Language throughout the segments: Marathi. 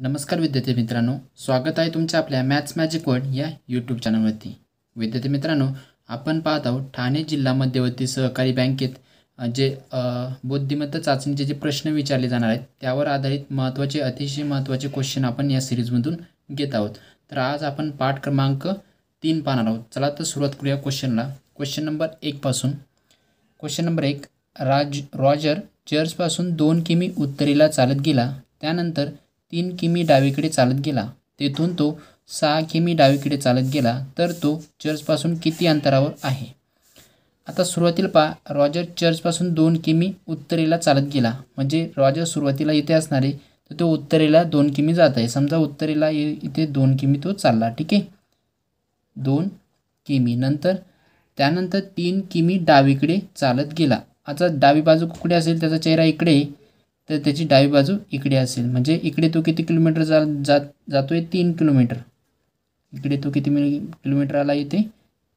नमस्कार विद्यार्थी मित्रांनो स्वागत आहे तुमच्या आपल्या मॅथ्स मॅजिक वर्ड या यूट्यूब चॅनलवरती विद्यार्थी मित्रांनो आपण पाहत आहोत ठाणे जिल्हा मध्यवर्ती सहकारी बँकेत जे बुद्धिमत्ता चाचणीचे जे प्रश्न विचारले जाणार आहेत त्यावर आधारित महत्त्वाचे अतिशय महत्त्वाचे क्वेश्चन आपण या सिरीजमधून घेत आहोत तर आज आपण पाठ क्रमांक तीन पाहणार आहोत चला तर सुरुवात करूया क्वेश्चनला क्वेश्चन नंबर एकपासून क्वेश्चन नंबर एक राज रॉजर चर्चपासून दोन किमी उत्तरेला चालत गेला त्यानंतर तीन किमी डावीकडे चालत गेला तेथून तो सहा किमी डावीकडे चालत गेला तर तो चर्चपासून किती अंतरावर आहे आता सुरुवातीला पा रॉजर चर्चपासून दोन किमी उत्तरेला चालत गेला म्हणजे रॉजर सुरुवातीला इथे असणारे तर तो उत्तरेला दोन किमी जात आहे समजा उत्तरेला इथे दोन किमी तो चालला ठीक आहे दोन किमी नंतर त्यानंतर तीन किमी डावीकडे चालत गेला आता डावी बाजू कुकडे असेल त्याचा चेहरा इकडे तर त्याची डावी बाजू इकडे असेल म्हणजे इकडे तो किती किलोमीटर जा जात जातो आहे तीन किलोमीटर इकडे तो किती मिल किलोमीटर आला येते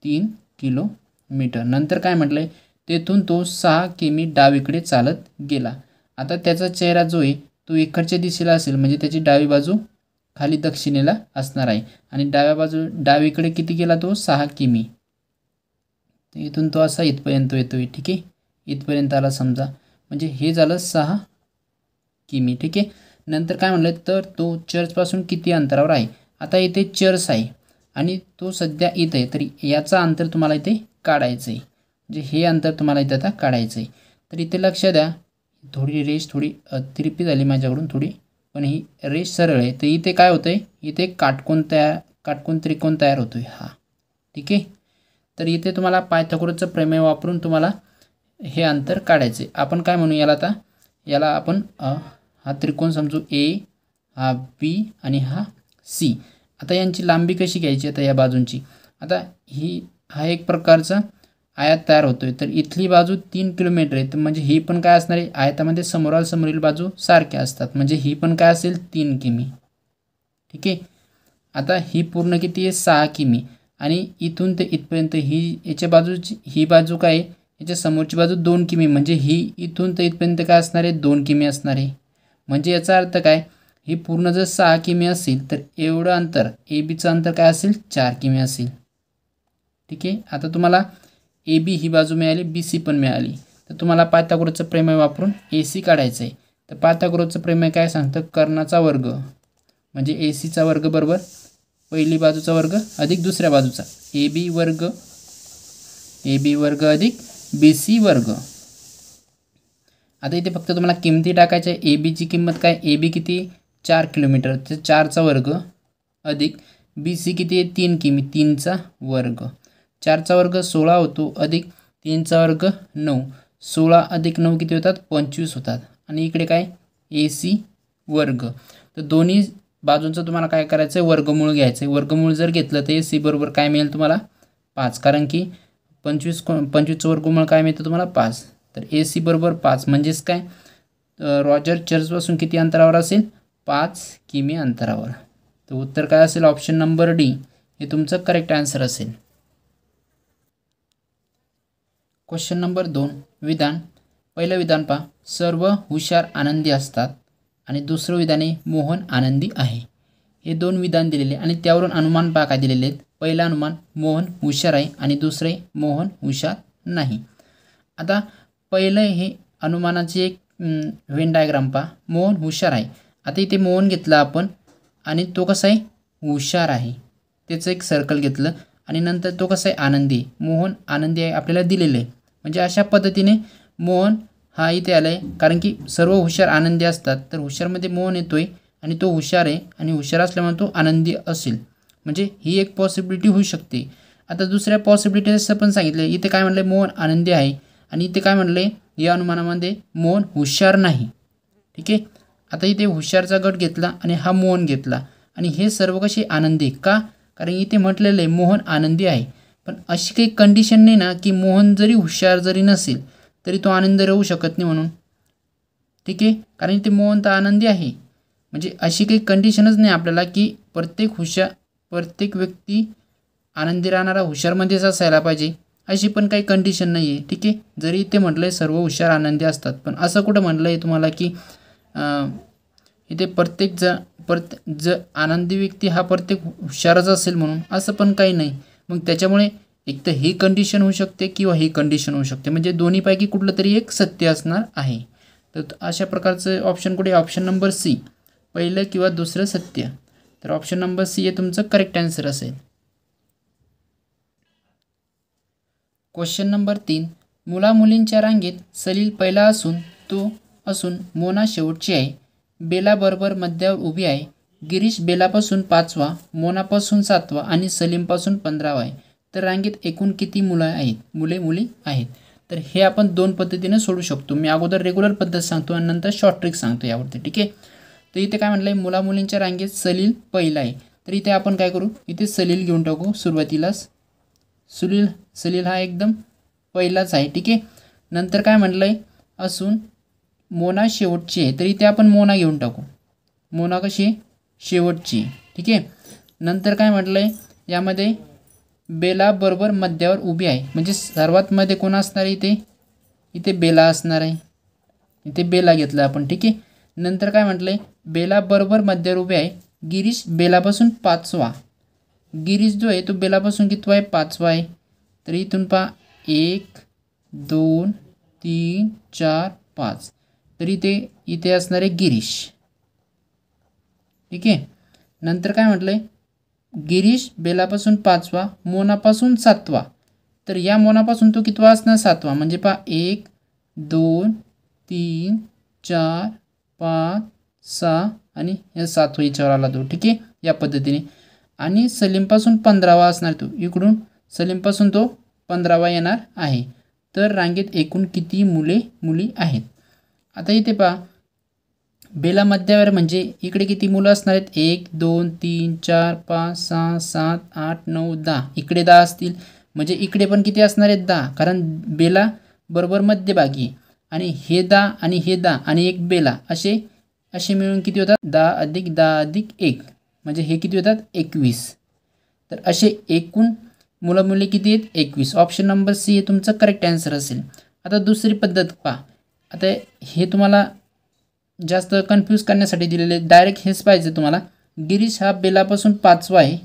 तीन किलोमीटर नंतर काय म्हटलं आहे तेथून तो सहा किमी डावीकडे चालत गेला आता त्याचा चेहरा जो आहे तो इकडच्या दिशेला असेल म्हणजे त्याची डावी बाजू खाली दक्षिणेला असणार आहे आणि डाव्या बाजू डावीकडे किती गेला तो सहा किमी इथून तो असा इथपर्यंत येतो आहे ठीक आहे इथपर्यंत आला समजा म्हणजे हे झालं सहा किमी ठीक आहे नंतर काय म्हणलं तर तो चर्चपासून किती अंतरावर आहे आता इथे चर्च आहे आणि तो सध्या इथं आहे तरी याचा अंतर तुम्हाला इथे काढायचं आहे म्हणजे हे अंतर तुम्हाला इथे आता काढायचं आहे तर इथे लक्ष द्या थोडी रेश थोडी तिरपी झाली माझ्याकडून थोडी पण ही रेस सरळ आहे तर इथे काय होतं आहे इथे काटकोण तयार काटकोण त्रिकोण तयार होतो आहे हा ठीक आहे तर इथे तुम्हाला पायथकोरचं प्रमेय वापरून तुम्हाला हे अंतर काढायचं आहे आपण काय म्हणू याला आता याला आपण हा त्रिकोण समजू ए हा बी आणि हा सी आता यांची लांबी कशी घ्यायची आता या बाजूंची आता ही हा एक प्रकारचा आयात तयार होतो आहे तर इथली बाजू तीन किलोमीटर आहे तर म्हणजे ही पण काय असणार आहे आयतामध्ये समोराल समोरील बाजू सारख्या असतात म्हणजे ही पण काय असेल तीन किमी ठीक आहे आता ही पूर्ण किती आहे सहा किमी आणि इथून ते इथपर्यंत ही याच्या बाजूची ही बाजू काय आहे याच्या समोरची बाजू दोन किमी म्हणजे ही इथून तर इथपर्यंत काय असणार आहे दोन किमी असणार आहे म्हणजे याचा अर्थ काय ही पूर्ण जर सहा किमी असेल तर एवढं अंतर ए बीचं अंतर काय असेल चार किमी असेल ठीक आहे आता तुम्हाला ए बी ही बाजू मिळाली बी सी पण मिळाली तर तुम्हाला पातागुरोचं प्रेमय वापरून ए सी काढायचं आहे तर पातागुरोचं प्रेमय काय सांगतं कर्णाचा वर्ग म्हणजे ए सीचा वर्ग बरोबर पहिली बाजूचा वर्ग अधिक दुसऱ्या बाजूचा ए बी वर्ग ए बी वर्ग अधिक बी सी वर्ग आता इथे फक्त तुम्हाला किमती टाकायच्या आहे ए बीची किंमत काय ए बी किती चार किलोमीटर तर चारचा वर्ग अधिक बी सी किती आहे तीन किमी तीनचा वर्ग चारचा वर्ग सोळा होतो अधिक तीनचा वर्ग नऊ सोळा अधिक नऊ किती होतात पंचवीस होतात आणि इकडे काय ए सी वर्ग तर दोन्ही बाजूंचं तुम्हाला काय करायचं आहे वर्गमूळ घ्यायचं आहे वर्गमूळ जर घेतलं तर ए सी बरोबर काय मिळेल तुम्हाला पाच कारण की पंचवीस को पंचवीसचं वर्गमूळ काय मिळतं तुम्हाला पाच तर ए सी बरोबर पाच म्हणजेच काय रॉजर चर्चपासून किती अंतरावर असेल पाच किमी अंतरावर तर उत्तर काय असेल ऑप्शन नंबर डी हे तुमचं करेक्ट आन्सर असेल क्वेश्चन नंबर दोन विधान पहिलं विधान पहा सर्व हुशार आनंदी असतात आणि दुसरं विधान हे मोहन आनंदी आहे हे दोन विधान दिलेले आणि त्यावरून अनुमान पहा काय दिलेले आहेत पहिलं अनुमान मोहन हुशार आहे आणि दुसरे मोहन हुशार नाही आता पहिलं हे अनुमानाचे एक वेन डायग्राम पहा मोहन हुशार आहे आता इथे मोहन घेतला आपण आणि तो कसा आहे हुशार आहे त्याचं एक सर्कल घेतलं आणि नंतर तो कसा आहे आनंदी मोहन आनंदी आहे आपल्याला दिलेलं आहे म्हणजे अशा पद्धतीने मोहन हा इथे आला आहे कारण की सर्व हुशार आनंदी असतात तर हुशारमध्ये मोहन येतो आहे आणि तो हुशार आहे आणि हुशार असल्यामुळे तो आनंदी असेल म्हणजे ही एक पॉसिबिलिटी होऊ शकते आता दुसऱ्या पॉसिबिलिटी असं पण सांगितलं इथे काय म्हटलं मोहन आनंदी आहे आणि इथे काय म्हटलं या अनुमानामध्ये मोहन हुशार नाही ठीक आहे आता इथे हुशारचा गट घेतला आणि हा मोहन घेतला आणि हे सर्व कसे आनंदी का कारण इथे म्हटलेलं आहे मोहन आनंदी आहे पण अशी काही कंडिशन नाही ना की मोहन जरी हुशार जरी नसेल तरी तो आनंद राहू शकत नाही म्हणून ठीक आहे कारण इथे मोहन तर आनंदी आहे म्हणजे अशी काही कंडिशनच नाही आपल्याला की प्रत्येक हुशार प्रत्येक व्यक्ती आनंदी राहणारा हुशारमध्येच असायला पाहिजे अशी पण काही कंडिशन नाही आहे ठीक आहे जरी इथे म्हटलं आहे सर्व हुशार आनंदी असतात पण असं कुठं म्हटलं आहे तुम्हाला की इथे प्रत्येक ज प्रत्ये ज आनंदी व्यक्ती हा प्रत्येक हुशारच असेल म्हणून असं पण काही नाही मग त्याच्यामुळे एक तर ही कंडिशन होऊ शकते किंवा ही कंडिशन होऊ शकते म्हणजे दोन्हीपैकी कुठलं तरी एक सत्य असणार आहे तर अशा प्रकारचं ऑप्शन कुठे ऑप्शन नंबर सी पहिलं किंवा दुसरं सत्य तर ऑप्शन नंबर सी हे तुमचं करेक्ट आन्सर असेल क्वेश्चन नंबर तीन मुला मुलींच्या रांगेत सलील पहिला असून तो असून मोना शेवटची आहे बेला बरोबर मध्यावर उभी आहे गिरीश बेलापासून पाचवा मोनापासून सातवा आणि सलीमपासून पंधरावा आहे तर रांगेत एकूण किती मुलं आहेत मुले मुली आहेत तर हे आपण दोन पद्धतीने सोडू शकतो मी अगोदर रेग्युलर पद्धत सांगतो आणि नंतर शॉर्ट ट्रिक सांगतो यावरती ठीक आहे तर इथे काय म्हटलं आहे मुला मुलींच्या रांगेत सलील पहिला आहे तर इथे आपण काय करू इथे सलील घेऊन टाकू सुरुवातीलाच सुलील सलील हा एकदम पहिलाच आहे ठीक आहे नंतर काय म्हटलं आहे असून मोना शेवटची आहे तर इथे आपण मोना घेऊन टाकू मोना कशी शेवटची ठीक आहे नंतर काय म्हटलं आहे यामध्ये बेला बरोबर मध्यावर उभी आहे म्हणजे सर्वात मध्ये कोण असणार आहे इथे इथे बेला असणार आहे इथे बेला घेतला आपण ठीक आहे नंतर काय म्हटलं आहे बेला बरोबर मध्यावर उभी आहे गिरीश बेलापासून पाचवा गिरीज जो आहे तो बेलापासून कितवा आहे पाचवा आहे तर इथून पहा एक दोन तीन चार पाच तर इथे इथे असणारे गिरीश ठीक आहे नंतर काय म्हटलं गिरीश बेलापासून पाचवा मोनापासून सातवा तर या मोनापासून तो कितवा असणार सातवा म्हणजे पहा एक दोन तीन चार पाच सहा आणि या सातवा याच्यावर आला तो ठीक आहे या पद्धतीने आणि सलीमपासून पंधरावा असणार तो इकडून सलीमपासून तो पंधरावा येणार आहे तर रांगेत एकूण किती मुले मुली आहेत आता इथे पहा बेला मध्यावर म्हणजे इकडे किती मुलं असणार आहेत एक दोन तीन चार पाच सहा सात आठ नऊ दहा इकडे दहा असतील म्हणजे इकडे पण किती असणार आहेत दहा कारण बेला बरोबर मध्यभागी आणि हे दहा आणि हे दहा आणि एक बेला असे असे मिळून किती होतात दहा अधिक दहा अधिक एक म्हणजे हे किती होतात एकवीस तर असे एकूण मुलं मुले किती आहेत एकवीस ऑप्शन नंबर सी हे तुमचं करेक्ट आन्सर असेल आता दुसरी पद्धत पहा आता हे तुम्हाला जास्त कन्फ्यूज करण्यासाठी दिलेले डायरेक्ट हेच पाहिजे तुम्हाला गिरीश हा बेलापासून पाचवा आहे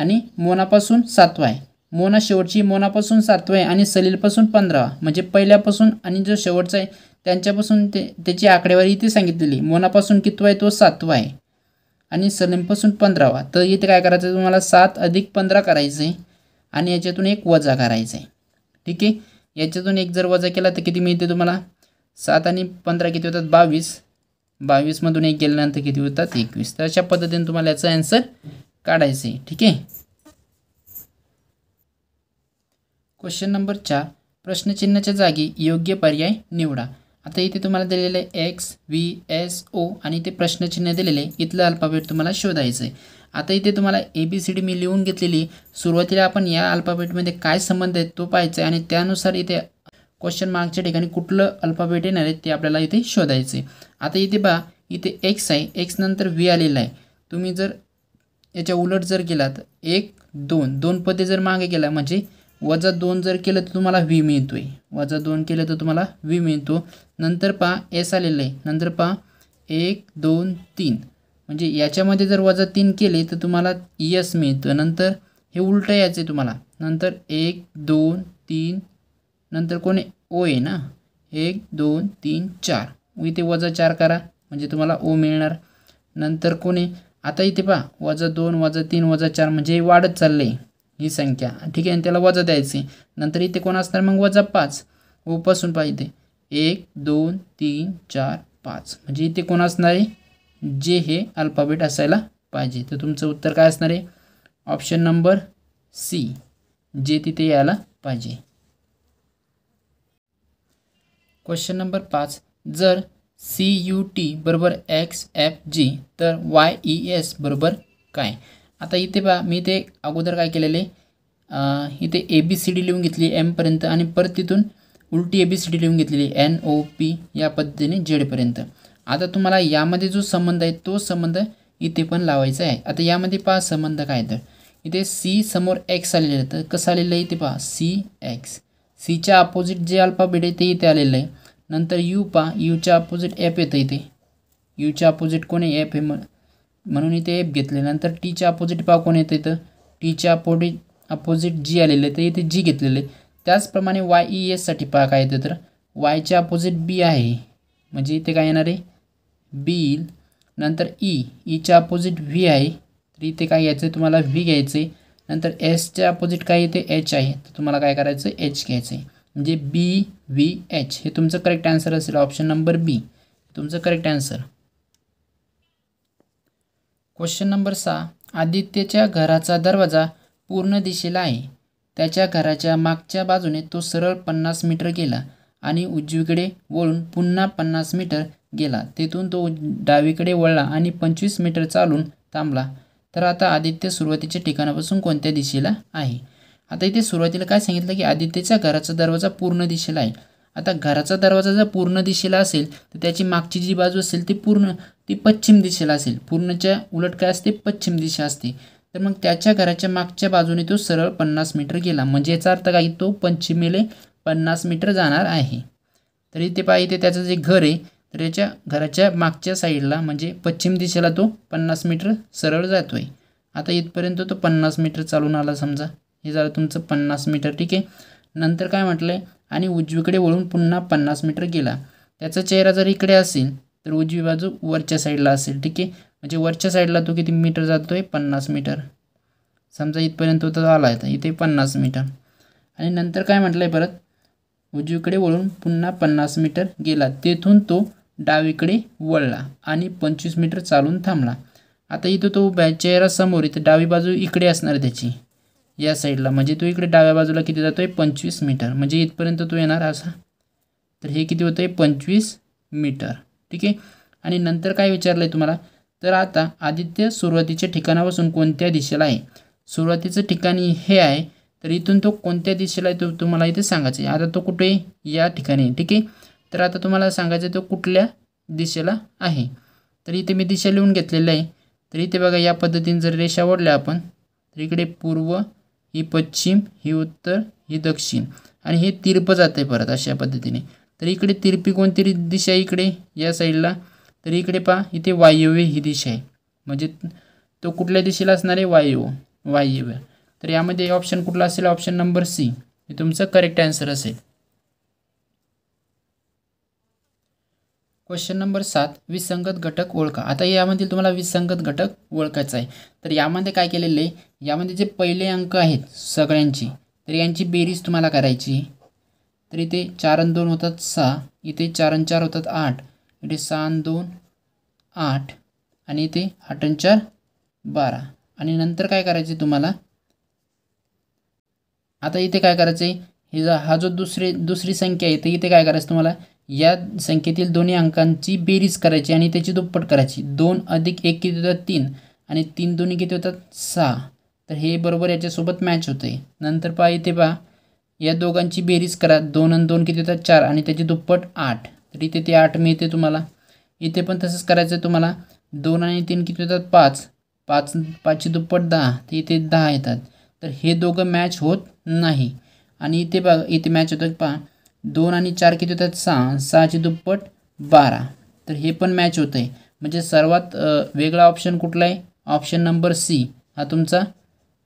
आणि मोनापासून सातवा आहे मोना शेवटची मोनापासून सातवा आहे आणि सलीलपासून पंधरावा म्हणजे पहिल्यापासून आणि जो शेवटचा आहे त्यांच्यापासून ते त्याची आकडेवारी इथे सांगितलेली मोनापासून कितवा आहे तो सातवा आहे आणि सलीमपासून पंधरावा तर इथे काय करायचं तुम्हाला सात अधिक पंधरा करायचं आहे आणि याच्यातून एक वजा करायचं आहे ठीक आहे याच्यातून एक जर वजा केला तर किती मिळते तुम्हाला सात आणि पंधरा किती होतात बावीस बावीसमधून एक गेल्यानंतर किती होतात एकवीस तर अशा पद्धतीने तुम्हाला याचा ॲन्सर काढायचं आहे ठीक आहे क्वेश्चन नंबर चार प्रश्नचिन्हाच्या जागी योग्य पर्याय निवडा आता इथे तुम्हाला दिलेलं आहे एक्स व्ही एस ओ आणि इथे प्रश्नचिन्ह दिलेले आहे इथलं अल्फाबेट तुम्हाला शोधायचं आहे आता इथे तुम्हाला ए बी सी डी मी लिहून घेतलेली सुरुवातीला आपण या अल्फाबेटमध्ये काय संबंध आहे तो पाहायचा आहे आणि त्यानुसार इथे क्वेश्चन मार्कच्या ठिकाणी कुठलं अल्फाबेट येणार आहे ते आपल्याला इथे शोधायचं आहे आता इथे बा इथे एक्स आहे एक्स नंतर व्ही आलेला आहे तुम्ही जर याच्या उलट जर गेलात एक दोन दोन पदे जर मागे गेला म्हणजे वजा दोन जर केलं तर तुम्हाला व्ही मिळतो आहे वजा दोन केलं तर तुम्हाला व्ही मिळतो नंतर पहा एस आलेलं आहे नंतर पहा एक दोन तीन म्हणजे याच्यामध्ये जर वजा तीन केले तर तुम्हाला यस e मिळतं नंतर हे उलटं यायचं आहे तुम्हाला नंतर एक दोन तीन नंतर कोणी ओ आहे ना एक दोन तीन चार इथे वजा चार करा म्हणजे तुम्हाला ओ मिळणार नंतर कोणी आता इथे पहा वजा दोन वजा तीन वजा चार म्हणजे वाढत चाललं आहे ही संख्या ठीक आहे आणि त्याला वजा द्यायचे नंतर इथे कोण असणार मग वजा पाच पासून पाहिजे एक दोन तीन चार पाच म्हणजे इथे कोण असणार आहे जे हे अल्फाबेट असायला पाहिजे तर तुमचं उत्तर काय असणार आहे ऑप्शन नंबर सी जे तिथे यायला पाहिजे क्वेश्चन नंबर पाच जर सी यू टी बरोबर एक्स एफ जी तर वाय ई एस बरोबर काय आता इथे पहा मी इथे अगोदर काय केलेले इथे ए बी सी डी लिहून घेतली एमपर्यंत आणि परत तिथून उलटी ए बी सी डी लिहून घेतलेली एन ओ पी या पद्धतीने जेडपर्यंत आता तुम्हाला यामध्ये जो संबंध आहे तो संबंध इथे पण लावायचा आहे आता यामध्ये पहा संबंध काय तर इथे सी समोर एक्स आलेलं आहे तर कसं आलेलं आहे इथे पहा सी एक्स सीच्या अपोजिट जे अल्फाबेट आहे ते इथे आलेलं आहे नंतर यू पहा यूच्या अपोजिट ॲप येतं इथे यूच्या अपोजिट कोणी ॲप आहे मग म्हणून इथे एफ घेतल्यानंतर टीच्या अपोजिट पा कोण येतं इथं टीच्या अपोजिट अपोजिट जी आलेलं आहे तर इथे जी घेतलेलं आहे त्याचप्रमाणे वाय ई e, एससाठी पहा काय येतं तर वायच्या अपोजिट बी आहे म्हणजे इथे काय येणार आहे बी नंतर ई ईच्या अपोजिट व्ही आहे तर इथे काय घ्यायचं आहे तुम्हाला व्ही घ्यायचं आहे नंतर एसच्या अपोजिट काय येते एच आहे तर तुम्हाला काय करायचं आहे एच घ्यायचं आहे म्हणजे बी व्ही एच हे तुमचं करेक्ट आन्सर असेल ऑप्शन नंबर बी तुमचं करेक्ट आन्सर क्वेश्चन नंबर सहा आदित्यच्या घराचा दरवाजा पूर्ण दिशेला आहे त्याच्या घराच्या मागच्या बाजूने तो सरळ पन्नास मीटर गेला आणि उजवीकडे वळून पुन्हा पन्नास मीटर गेला तेथून तो डावीकडे वळला आणि पंचवीस मीटर चालून थांबला तर आता आदित्य सुरुवातीच्या ठिकाणापासून कोणत्या दिशेला आहे आता इथे सुरुवातीला काय सांगितलं की आदित्यच्या घराचा दरवाजा पूर्ण दिशेला आहे आता घराचा दरवाजा जर पूर्ण दिशेला असेल तर त्याची मागची जी बाजू असेल ती पूर्ण ती पश्चिम दिशेला असेल पूर्णच्या उलट काय असते पश्चिम दिशा असते तर मग त्याच्या घराच्या मागच्या बाजूने तो सरळ पन्नास मीटर गेला म्हणजे याचा अर्थ काय तो पश्चिमेला पन्नास मीटर जाणार आहे तर इथे पाहिजे त्याचं जे घर आहे तर याच्या घराच्या मागच्या साईडला म्हणजे पश्चिम दिशेला तो पन्नास मीटर सरळ जातो आहे आता इथपर्यंत तो पन्नास मीटर चालून आला समजा हे झालं तुमचं पन्नास मीटर ठीक आहे नंतर काय म्हटलं आहे आणि उजवीकडे वळून पुन्हा पन्नास मीटर गेला त्याचा चेहरा जर इकडे असेल तर उजवी बाजू वरच्या साईडला असेल ठीक आहे म्हणजे वरच्या साईडला तो किती मीटर जातो आहे पन्नास मीटर समजा इथपर्यंत तो आला आहे तर इथे पन्नास मीटर आणि नंतर काय म्हटलं आहे परत उजवीकडे वळून पुन्हा पन्नास मीटर गेला तेथून तो डावीकडे वळला आणि पंचवीस मीटर चालून थांबला आता इथं तो उभ्या चेहरा समोर इथं डावी बाजू इकडे असणार त्याची या साईडला म्हणजे तो इकडे डाव्या बाजूला किती जातो आहे पंचवीस मीटर म्हणजे इथपर्यंत तो येणार असा तर हे किती होतं आहे पंचवीस मीटर ठीक आहे आणि नंतर काय विचारलं आहे तुम्हाला तर आता आदित्य सुरुवातीच्या ठिकाणापासून कोणत्या दिशेला आहे सुरुवातीचं ठिकाणी हे आहे तर इथून तो कोणत्या दिशेला आहे तो तुम्हाला इथे सांगायचं आहे आता तो कुठे या ठिकाणी ठीक आहे तर आता तुम्हाला सांगायचं तो कुठल्या दिशेला आहे तर इथे मी दिशा लिहून घेतलेलं आहे तर इथे बघा या पद्धतीने जर रेषा ओढल्या आपण तर इकडे पूर्व ही पश्चिम ही उत्तर ही दक्षिण आणि हे तिरपं जातं आहे परत अशा पद्धतीने तर इकडे तिरपी कोणती दिशा इकडे या साईडला तर इकडे पहा इथे वायव्य ही दिशा आहे म्हणजे तो कुठल्या दिशेला असणार आहे वायव्य वायव्य तर यामध्ये ऑप्शन कुठला असेल ऑप्शन नंबर सी हे तुमचं करेक्ट आन्सर असेल क्वेश्चन नंबर सात विसंगत घटक ओळखा आता यामधील तुम्हाला विसंगत घटक ओळखायचा आहे तर यामध्ये काय केलेलं आहे यामध्ये जे पहिले अंक आहेत सगळ्यांची तर यांची बेरीज तुम्हाला करायची तर इथे चार आणि दोन होतात सहा इथे चार आणि चार होतात आठ इथे सहा आणि दोन आठ आणि इथे आठ आणि चार बारा आणि नंतर काय करायचे तुम्हाला आता इथे काय करायचं आहे हे जा हा जो दुसरे दुसरी संख्या आहे ते इथे काय करायचं तुम्हाला या संख्येतील दोन्ही अंकांची बेरीज करायची आणि त्याची दुप्पट करायची दोन अधिक एक किती होतात तीन आणि तीन दोन्ही किती होतात सहा तर हे बरोबर याच्यासोबत मॅच होते नंतर पहा इथे पहा या दोघांची बेरीज करा दोन आणि दोन किती होतात चार आणि त्याची दुप्पट आठ तर इथे ते आठ मिळते तुम्हाला इथे पण तसंच करायचं आहे तुम्हाला दोन आणि तीन किती होतात पाच पाच पाचची दुप्पट दहा तर इथे दहा येतात तर हे दोघं मॅच होत नाही आणि इथे बघ इथे मॅच होतात पहा दोन आणि चार किती होतात सहा सहाची दुप्पट बारा तर हे पण मॅच होतं आहे म्हणजे सर्वात वेगळा ऑप्शन कुठला आहे ऑप्शन नंबर सी हा तुमचा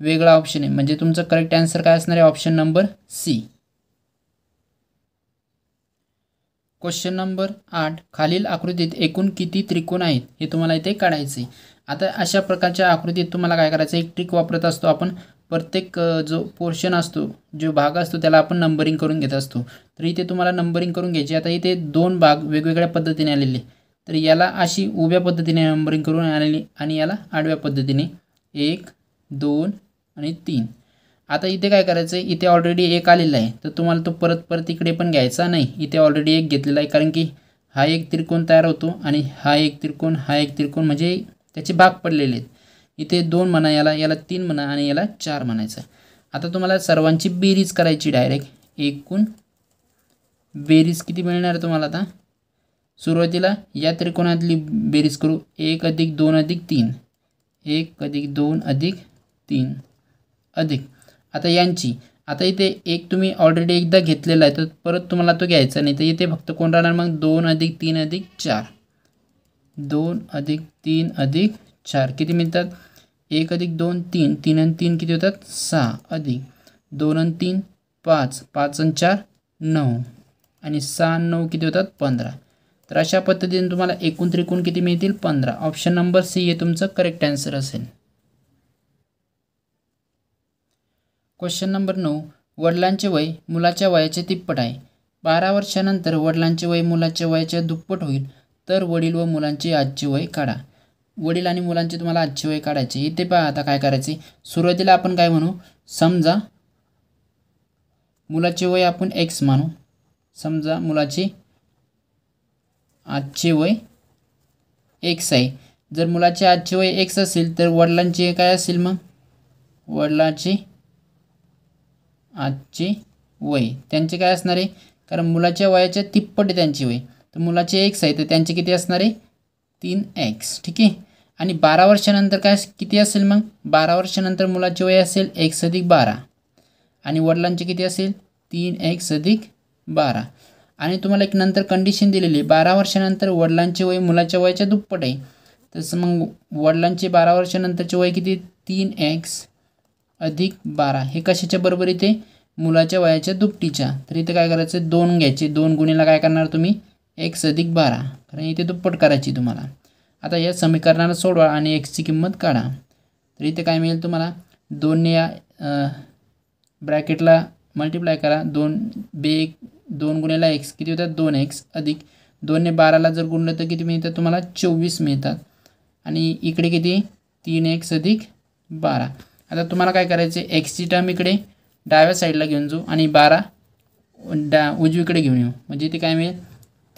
वेगळा ऑप्शन आहे म्हणजे तुमचं करेक्ट आन्सर काय असणार आहे option number C question number आठ खालील आकृतीत एकूण किती त्रिकोण आहेत हे तुम्हाला इथे काढायचे आता अशा प्रकारच्या आकृतीत तुम्हाला काय करायचं एक ट्रिक वापरत असतो आपण प्रत्येक जो पोर्शन असतो जो भाग असतो त्याला आपण नंबरिंग करून घेत असतो तर इथे तुम्हाला नंबरिंग करून घ्यायची आता इथे दोन भाग वेगवेगळ्या पद्धतीने आलेले तर याला अशी उभ्या पद्धतीने नंबरिंग करून आलेली आणि याला आडव्या पद्धतीने एक दोन आणि तीन आता इथे काय करायचं आहे इथे ऑलरेडी एक आलेला आहे तर तुम्हाला तो परत परत इकडे पण घ्यायचा नाही इथे ऑलरेडी एक घेतलेला आहे कारण की हा एक त्रिकोण तयार होतो आणि हा एक त्रिकोण हा एक त्रिकोण म्हणजे त्याचे भाग पडलेले आहेत इथे दोन म्हणा याला याला तीन म्हणा आणि याला चार म्हणायचं आता तुम्हाला सर्वांची बेरीज करायची डायरेक्ट एकूण बेरीज किती मिळणार तुम्हाला आता सुरुवातीला या त्रिकोणातली बेरीज करू एक अधिक दोन अधिक तीन एक अधिक दोन अधिक तीन अधिक आता यांची आता इथे एक तुम्ही ऑलरेडी एकदा घेतलेला आहे तर परत तुम्हाला तो घ्यायचा नाही तर इथे फक्त कोण राहणार मग दोन अधिक तीन अधिक चार दोन अधिक तीन अधिक चार किती मिळतात एक अधिक दोन तीन तीन आणि तीन किती होतात सहा अधिक दोन आणि तीन पाच पाच आणि चार नऊ आणि सहा नऊ किती होतात पंधरा तर अशा पद्धतीने तुम्हाला एकूण त्रिकोण किती मिळतील पंधरा ऑप्शन नंबर सी हे तुमचं करेक्ट आन्सर असेल क्वेश्चन नंबर नऊ वडिलांचे वय मुलाच्या वयाचे तिप्पट आहे बारा वर्षानंतर वडिलांचे वय मुलाच्या वयाच्या दुप्पट होईल तर वडील व मुलांची आजचे वय काढा वडील आणि मुलांचे तुम्हाला आजची वय काढायचे इथे पहा आता काय करायचे सुरुवातीला आपण काय म्हणू समजा मुलाचे वय आपण एक्स मानू समजा मुलाचे आजचे वय एक्स आहे जर मुलाचे आजचे वय एक्स असेल तर वडिलांचे काय असेल मग वडिलांची आजचे वय त्यांचे काय असणार आहे कारण मुलाच्या वयाच्या तिप्पट त्यांची वय तर मुलाचे एक्स आहे तर त्यांचे किती असणार आहे तीन एक्स ठीक आहे आणि बारा वर्षानंतर काय किती असेल मग बारा वर्षानंतर मुलाचे वय असेल एक्स अधिक बारा आणि वडिलांचे किती असेल तीन एक्स अधिक बारा आणि तुम्हाला एक नंतर कंडिशन दिलेली आहे बारा वर्षानंतर वडिलांचे वय मुलाच्या वयाच्या दुप्पट आहे तसं मग वडिलांचे बारा वर्षानंतरचे वय किती तीन एक्स अधिक बारा हे कशाच्या बरोबर इथे मुलाच्या वयाच्या दुपटीच्या तर इथे काय करायचं दोन घ्यायचे दोन गुणीला काय करणार तुम्ही एक्स अधिक बारा कारण इथे दुप्पट करायची तुम्हाला आता या समीकरणाला सोडवा आणि एक्सची किंमत काढा तर इथे काय मिळेल तुम्हाला दोन या ब्रॅकेटला मल्टिप्लाय करा दोन बे एक दोन गुणेला एक्स किती होतात दोन एक्स अधिक दोनने बाराला जर गुणलं तर किती मिळतात तुम्हाला चोवीस मिळतात आणि इकडे किती तीन एक्स अधिक बारा आता तुम्हाला काय करायचे एक्सची टर्म इकडे डाव्या साईडला घेऊन जाऊ आणि बारा डा उजवीकडे घेऊन येऊ म्हणजे ते काय मिळेल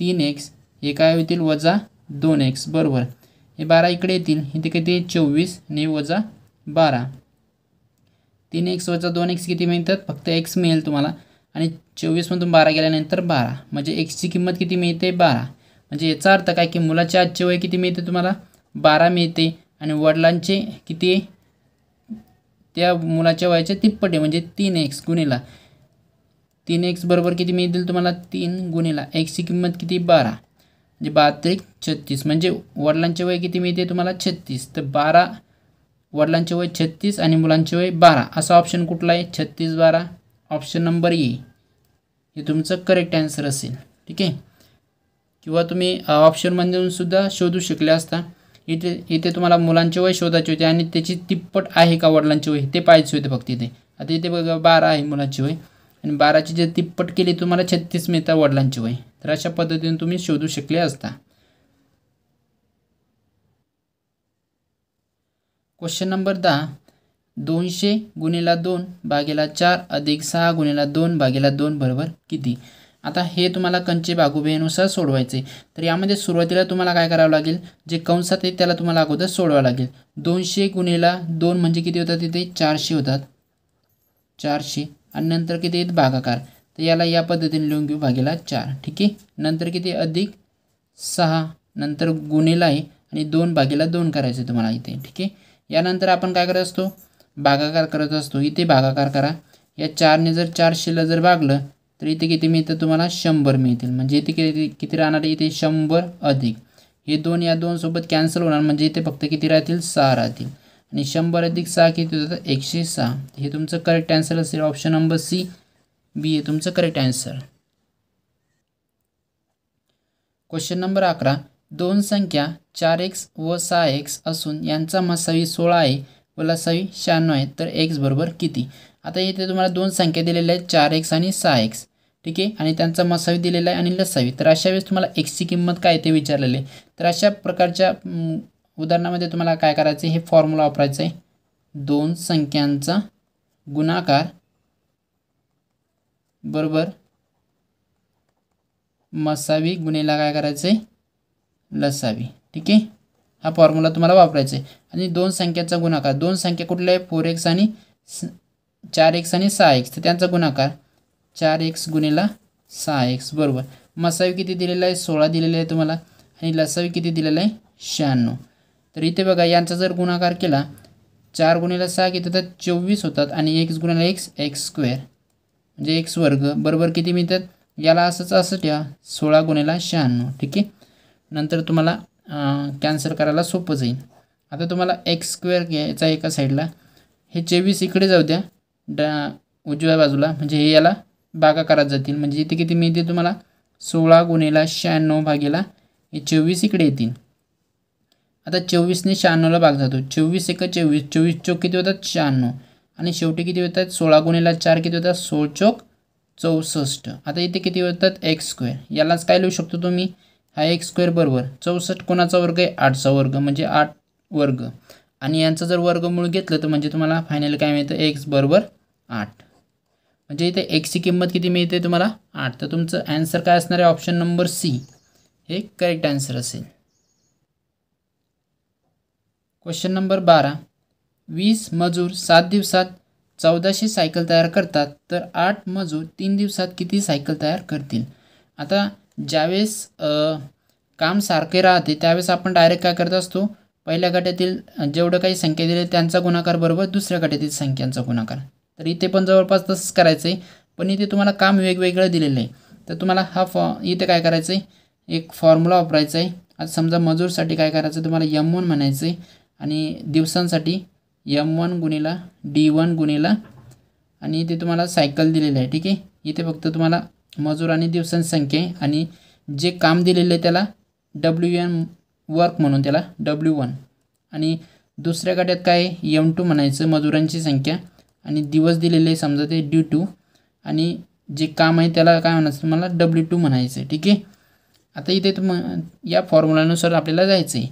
तीन एक्स हे काय होतील वजा दोन एक्स बरोबर हे बारा इकडे येतील इथे किती चोवीस आणि वजा बारा तीन एक्स वजा दोन एक्स किती मिळतात फक्त एक्स मिळेल तुम्हाला आणि चोवीसमधून बारा गेल्यानंतर बारा म्हणजे एक्सची किंमत किती मिळते बारा म्हणजे याचा अर्थ काय की मुलाचे आजचे वय किती मिळते तुम्हाला बारा मिळते आणि वडिलांचे किती त्या मुलाच्या वयाच्या तिप्पटे म्हणजे तीन एक्स गुन्हेला तीन एक्स बरोबर किती मिळतील तुम्हाला तीन गुन्हेला एक्सची किंमत किती बारा म्हणजे बहात्तर एक छत्तीस म्हणजे वडिलांचे वय किती मिळते तुम्हाला छत्तीस तर बारा वडिलांचे वय छत्तीस आणि मुलांचे वय बारा असा ऑप्शन कुठला आहे छत्तीस बारा ऑप्शन नंबर ए हे तुमचं करेक्ट आन्सर असेल ठीक आहे किंवा तुम्ही ऑप्शनमधून सुद्धा शोधू शकले असता इथे इथे तुम्हाला मुलांचे वय शोधायचे होते आणि त्याची तिप्पट आहे का वडिलांचे वय ते पाहायचे होते फक्त इथे आता इथे बघा बारा आहे मुलांचे वय आणि बाराची जे तिप्पट केली तुम्हाला छत्तीस मिळतात वडिलांचे वय तर अशा पद्धतीने तुम्ही शोधू शकले असता क्वेश्चन नंबर दहा दोनशे गुणेला दोन भागेला चार अधिक सहा गुणेला दोन भागेला दोन बरोबर किती आता हे तुम्हाला कंचे बागुबेनुसार सोडवायचे तर यामध्ये सुरुवातीला तुम्हाला काय करावं लागेल जे कंसात आहे त्याला तुम्हाला अगोदर सोडवावं लागेल दोनशे गुणेला दोन म्हणजे किती होतात तिथे चारशे होतात चारशे आणि नंतर किती आहेत भागाकार तर याला या पद्धतीने लिहून घेऊ भागेला चार ठीक आहे नंतर किती अधिक सहा नंतर गुणेला आहे आणि दोन भागेला दोन करायचे तुम्हाला इथे ठीक आहे यानंतर आपण काय करत असतो भागाकार करत असतो इथे भागाकार करा या चारने जर चारशेला जर भागलं तर इथे किती मिळतं तुम्हाला शंभर मिळतील म्हणजे इथे किती किती राहणार इथे शंभर अधिक हे दोन या दोनसोबत कॅन्सल होणार म्हणजे इथे फक्त किती राहतील सहा राहतील आणि शंभर अधिक सहा किती होतात एकशे सहा हे तुमचं करेक्ट आन्सर असेल ऑप्शन नंबर सी बी हे तुमचं करेक्ट आन्सर क्वेश्चन नंबर अकरा दोन संख्या चार एक्स व सहा एक्स असून यांचा मसावी सोळा आहे व लसावी शहाण्णव आहे तर एक्स बरोबर किती आता इथे तुम्हाला दोन संख्या दिलेल्या आहेत चार एक्स आणि सहा एक्स ठीक आहे आणि त्यांचा मसावी दिलेला आहे आणि लसावी तर अशा वेळेस तुम्हाला एक्सची किंमत काय ते विचारलेले तर अशा प्रकारच्या उदाहरणामध्ये तुम्हाला काय करायचं हे फॉर्म्युला वापरायचं आहे दोन संख्यांचा गुणाकार बरोबर मसावी गुन्हेला काय करायचं लसावी ठीक आहे हा फॉर्म्युला तुम्हाला वापरायचा आहे आणि दोन संख्याचा गुणाकार दोन संख्या कुठल्या आहे फोर एक्स आणि चार एक्स आणि सहा एक्स तर त्यांचा गुणाकार चार एक्स गुणेला सहा एक्स बरोबर मसावी किती दिलेला आहे सोळा दिलेला आहे तुम्हाला आणि लसावी किती दिलेला आहे शहाण्णव तर इथे बघा यांचा जर गुणाकार केला चार गुणेला सहा किती तर चोवीस होतात आणि एक्स गुणेला एक्स एक्स स्क्वेअर म्हणजे एक्स वर्ग बरोबर किती मिळतात याला असंच असं ठेवा सोळा गुणेला शहाण्णव ठीक आहे नंतर तुम्हाला कॅन्सल करायला सोपं जाईल आता तुम्हाला एक्स स्क्वेअर घ्यायचा एका साईडला हे चोवीस इकडे जाऊ द्या डा उजव्या बाजूला म्हणजे हे याला भागाकारात जातील म्हणजे इथे किती मिळते तुम्हाला सोळा गुणेला शहाण्णव भागेला हे चोवीस इकडे येतील आता चोवीसने शहाण्णवला भाग जातो चोवीस एक चोवीस चोवीस चौक किती होतात शहाण्णव आणि शेवटी किती होतात सोळा गुणेला चार किती होतात सोळ चौक चौसष्ट आता इथे किती होतात एक्स स्क्वेअर यालाच काय लिहू शकतो तुम्ही हा एक्स स्क्वेअर बरोबर चौसष्ट कोणाचा वर्ग आहे आठचा वर्ग म्हणजे आठ वर्ग आणि यांचं जर वर्गमूळ घेतलं तर म्हणजे तुम्हाला फायनल काय मिळतं एक्स बरोबर आठ म्हणजे इथे एक्सची किंमत किती मिळते तुम्हाला आठ तर तुमचं आन्सर काय असणार आहे ऑप्शन नंबर सी हे करेक्ट आन्सर असेल क्वेश्चन नंबर बारा वीस मजूर सात दिवसात चौदाशे सायकल तयार करतात तर आठ मजूर तीन दिवसात किती सायकल तयार करतील आता ज्यावेळेस काम सारखे राहते त्यावेळेस आपण डायरेक्ट काय करत असतो पहिल्या गटातील जेवढं काही संख्या दिले त्यांचा गुणाकार बरोबर दुसऱ्या गटातील संख्यांचा गुणाकार तर इथे पण जवळपास तसंच करायचं आहे पण इथे तुम्हाला काम वेगवेगळं दिलेलं आहे तर तुम्हाला हा फॉ इथे काय करायचं आहे एक फॉर्म्युला वापरायचा आहे आता समजा मजूरसाठी काय करायचं आहे तुम्हाला यम वन म्हणायचं आहे आणि दिवसांसाठी यम वन गुणिला डी वन गुणिला आणि इथे तुम्हाला सायकल दिलेलं आहे ठीक आहे इथे फक्त तुम्हाला मजूर आणि दिवसांची संख्या आहे आणि जे काम दिलेलं आहे त्याला डब्ल्यू एन वर्क म्हणून त्याला डब्ल्यू वन आणि दुसऱ्या गाड्यात काय यम टू म्हणायचं मजुरांची संख्या आणि दिवस दिलेले आहे समजा ते ड्यू टू आणि जे काम आहे त्याला काय म्हणायचं तुम्हाला डब्ल्यू टू म्हणायचं आहे ठीक आहे आता इथे तुम या फॉर्म्युलानुसार आपल्याला जायचं आहे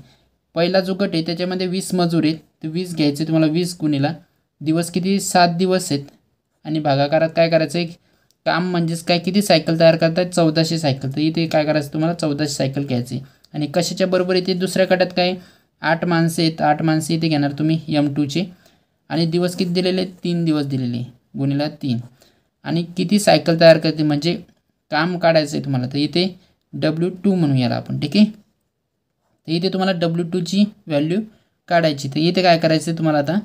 पहिला जो गट आहे त्याच्यामध्ये वीस मजूर आहेत तर वीस घ्यायचे तुम्हाला वीस गुणीला दिवस किती सात दिवस आहेत आणि भागाकारात काय करायचं आहे काम म्हणजेच काय किती सायकल तयार करतात चौदाशे सायकल तर इथे काय करायचं तुम्हाला चौदाशे सायकल घ्यायचे आणि कशाच्या बरोबर इथे दुसऱ्या गटात काय आठ माणसं आहेत आठ माणसे इथे घेणार तुम्ही यम टूचे आणि दिवस किती दिलेले तीन दिवस दिलेले गुणिला तीन आणि किती सायकल तयार करते म्हणजे काम काढायचं आहे तुम्हाला तर इथे डब्ल्यू टू म्हणू याला आपण ठीक आहे तर इथे तुम्हाला डब्ल्यू टूची व्हॅल्यू काढायची तर इथे काय करायचं तुम्हाला आता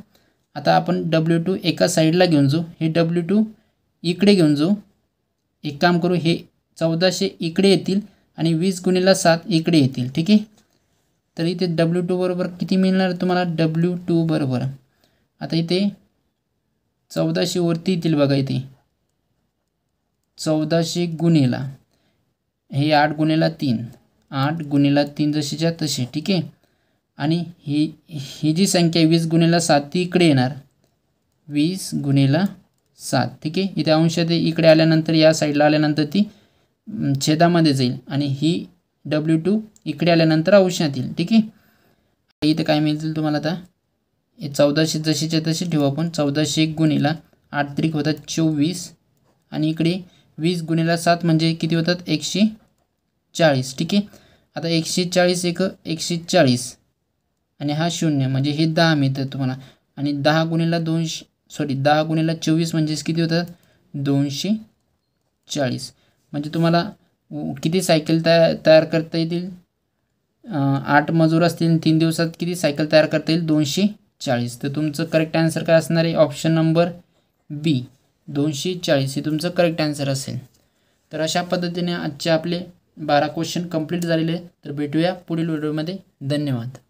आता आपण डब्ल्यू टू एका साईडला घेऊन जाऊ हे डब्ल्यू टू इकडे घेऊन जाऊ एक काम करू हे चौदाशे इकडे येतील आणि वीस गुन्हेला सात इकडे येतील ठीक आहे तर इथे डब्ल्यू टू बरोबर किती मिळणार तुम्हाला डब्ल्यू टू बरोबर आता इथे वरती येतील बघा इथे चौदाशे गुन्हेला हे आठ गुन्हेला तीन आठ गुन्हेला तीन जशीच्या तशी ठीक आहे आणि ही ही जी संख्या वीस गुन्हेला सात ती इकडे येणार वीस गुन्हेला सात ठीक आहे इथे अंशात ते इकडे आल्यानंतर या साईडला आल्यानंतर ती छेदामध्ये जाईल आणि ही डब्ल्यू टू इकडे आल्यानंतर अंशात येईल ठीक आहे इथे काय मिळतील तुम्हाला आता हे चौदाशे जशीच्या तसे ठेवू आपण चौदाशे एक गुणिला आठ त्रिक होतात चोवीस आणि इकडे वीस गुणिला सात म्हणजे किती होतात एकशे चाळीस ठीक आहे आता एकशे चाळीस एक एकशे चाळीस आणि हा शून्य म्हणजे हे दहा मिळतं तुम्हाला आणि दहा गुणिला दोनशे सॉरी दहा गुणिला चोवीस म्हणजेच किती होतात दोनशे चाळीस म्हणजे तुम्हाला किती सायकल तया तयार करता येतील आठ मजूर असतील तीन दिवसात किती सायकल तयार करता येईल दोनशे चाळीस तर तुमचं करेक्ट आन्सर काय असणार आहे ऑप्शन नंबर बी दोनशे चाळीस हे तुमचं करेक्ट आन्सर असेल तर अशा पद्धतीने आजचे आपले बारा क्वेश्चन कंप्लीट झालेले तर भेटूया पुढील व्हिडिओमध्ये धन्यवाद